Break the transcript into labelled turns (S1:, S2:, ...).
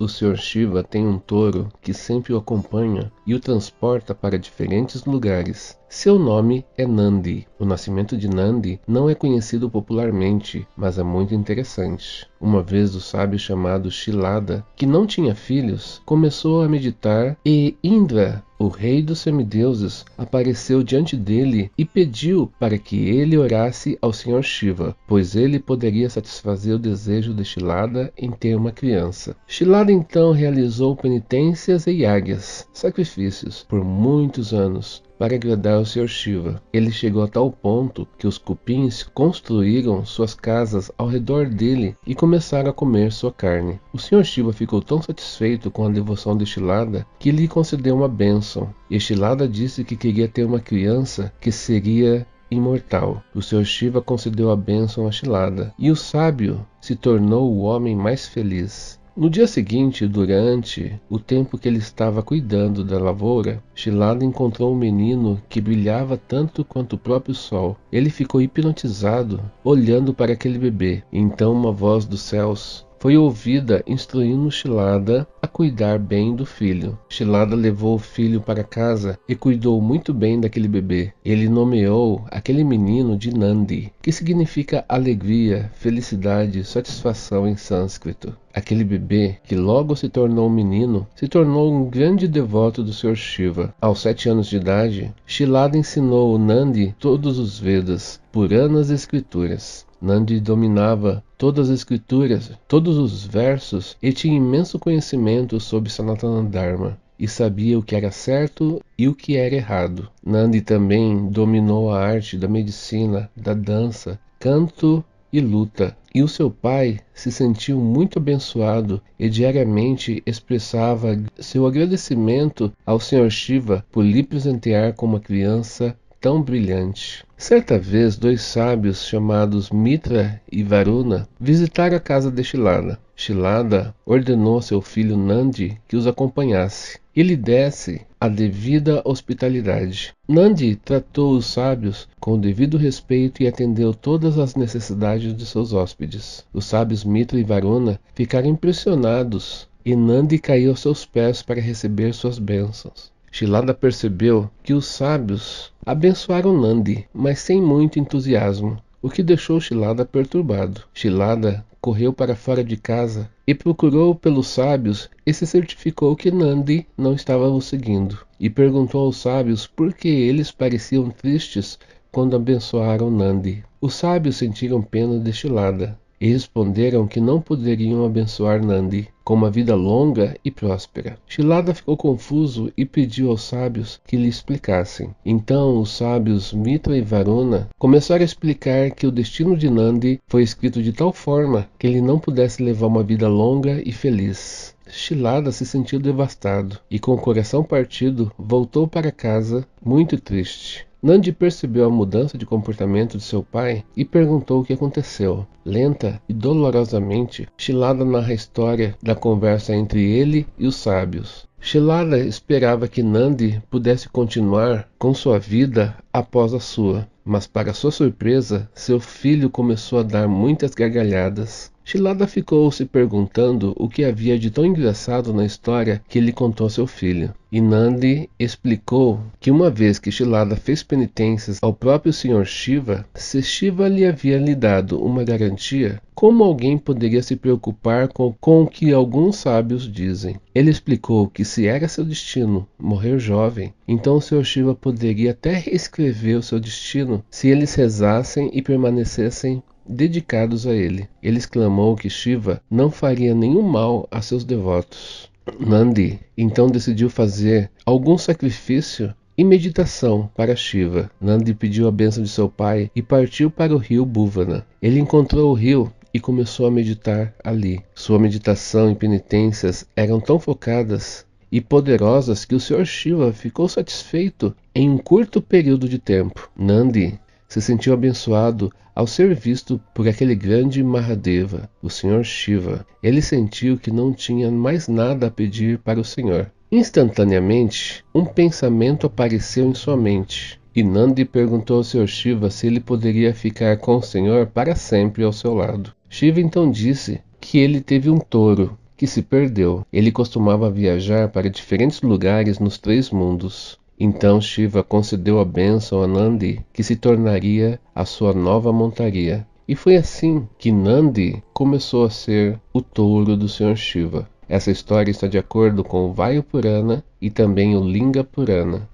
S1: O Sr. Shiva tem um touro que sempre o acompanha e o transporta para diferentes lugares. Seu nome é Nandi. O nascimento de Nandi não é conhecido popularmente, mas é muito interessante. Uma vez o sábio chamado Shilada, que não tinha filhos, começou a meditar e Indra, o rei dos semideuses, apareceu diante dele e pediu para que ele orasse ao Senhor Shiva, pois ele poderia satisfazer o desejo de Shilada em ter uma criança. Shilada então realizou penitências e águias, sacrifícios, por muitos anos, para agradar o Sr. Shiva. Ele chegou a tal ponto que os cupins construíram suas casas ao redor dele e começaram a comer sua carne. O Sr. Shiva ficou tão satisfeito com a devoção de Shilada que lhe concedeu uma bênção. E Shilada disse que queria ter uma criança que seria imortal. O Sr. Shiva concedeu a bênção a Shilada e o sábio se tornou o homem mais feliz. No dia seguinte, durante o tempo que ele estava cuidando da lavoura, Shilada encontrou um menino que brilhava tanto quanto o próprio sol. Ele ficou hipnotizado, olhando para aquele bebê. Então uma voz dos céus foi ouvida instruindo Shilada cuidar bem do filho. Shilada levou o filho para casa e cuidou muito bem daquele bebê. Ele nomeou aquele menino de Nandi, que significa alegria, felicidade, satisfação em sânscrito. Aquele bebê, que logo se tornou um menino, se tornou um grande devoto do Sr. Shiva. Aos sete anos de idade, Shilada ensinou Nandi todos os Vedas, Puranas e Escrituras. Nandi dominava todas as escrituras, todos os versos e tinha imenso conhecimento conhecimento sobre Sanatana Dharma e sabia o que era certo e o que era errado. Nandi também dominou a arte da medicina, da dança, canto e luta. E o seu pai se sentiu muito abençoado e diariamente expressava seu agradecimento ao Sr. Shiva por lhe presentear com uma criança tão brilhante. Certa vez, dois sábios chamados Mitra e Varuna visitaram a casa Shilana. Shilada ordenou a seu filho Nandi que os acompanhasse e lhe desse a devida hospitalidade. Nandi tratou os sábios com o devido respeito e atendeu todas as necessidades de seus hóspedes. Os sábios Mitra e Varuna ficaram impressionados e Nandi caiu aos seus pés para receber suas bênçãos. Shilada percebeu que os sábios abençoaram Nandi, mas sem muito entusiasmo, o que deixou Shilada perturbado. Shilada correu para fora de casa e procurou pelos sábios e se certificou que Nandi não estava o seguindo. E perguntou aos sábios por que eles pareciam tristes quando abençoaram Nandi. Os sábios sentiram pena destilada, e responderam que não poderiam abençoar Nandi com uma vida longa e próspera. Shilada ficou confuso e pediu aos sábios que lhe explicassem. Então os sábios Mitra e Varuna começaram a explicar que o destino de Nandi foi escrito de tal forma que ele não pudesse levar uma vida longa e feliz. Shilada se sentiu devastado e, com o coração partido, voltou para casa muito triste. Nandi percebeu a mudança de comportamento de seu pai e perguntou o que aconteceu. Lenta e dolorosamente, Shilada narra a história da conversa entre ele e os sábios. Shilada esperava que Nandi pudesse continuar com sua vida após a sua, mas para sua surpresa, seu filho começou a dar muitas gargalhadas. Shilada ficou se perguntando o que havia de tão engraçado na história que ele contou a seu filho. E Nandi explicou que uma vez que Shilada fez penitências ao próprio Sr. Shiva, se Shiva lhe havia lhe dado uma garantia, como alguém poderia se preocupar com, com o que alguns sábios dizem? Ele explicou que se era seu destino morrer jovem, então o Sr. Shiva poderia até reescrever o seu destino se eles rezassem e permanecessem dedicados a ele. Ele exclamou que Shiva não faria nenhum mal a seus devotos. Nandi então decidiu fazer algum sacrifício e meditação para Shiva. Nandi pediu a bênção de seu pai e partiu para o rio Bhuvana. Ele encontrou o rio e começou a meditar ali. Sua meditação e penitências eram tão focadas e poderosas que o Sr. Shiva ficou satisfeito em um curto período de tempo. Nandi se sentiu abençoado ao ser visto por aquele grande Mahadeva, o Senhor Shiva. Ele sentiu que não tinha mais nada a pedir para o Senhor. Instantaneamente, um pensamento apareceu em sua mente. E Nandi perguntou ao Senhor Shiva se ele poderia ficar com o Senhor para sempre ao seu lado. Shiva então disse que ele teve um touro que se perdeu. Ele costumava viajar para diferentes lugares nos três mundos. Então Shiva concedeu a bênção a Nandi, que se tornaria a sua nova montaria. E foi assim que Nandi começou a ser o touro do Senhor Shiva. Essa história está de acordo com o Vayu Purana e também o Linga Purana.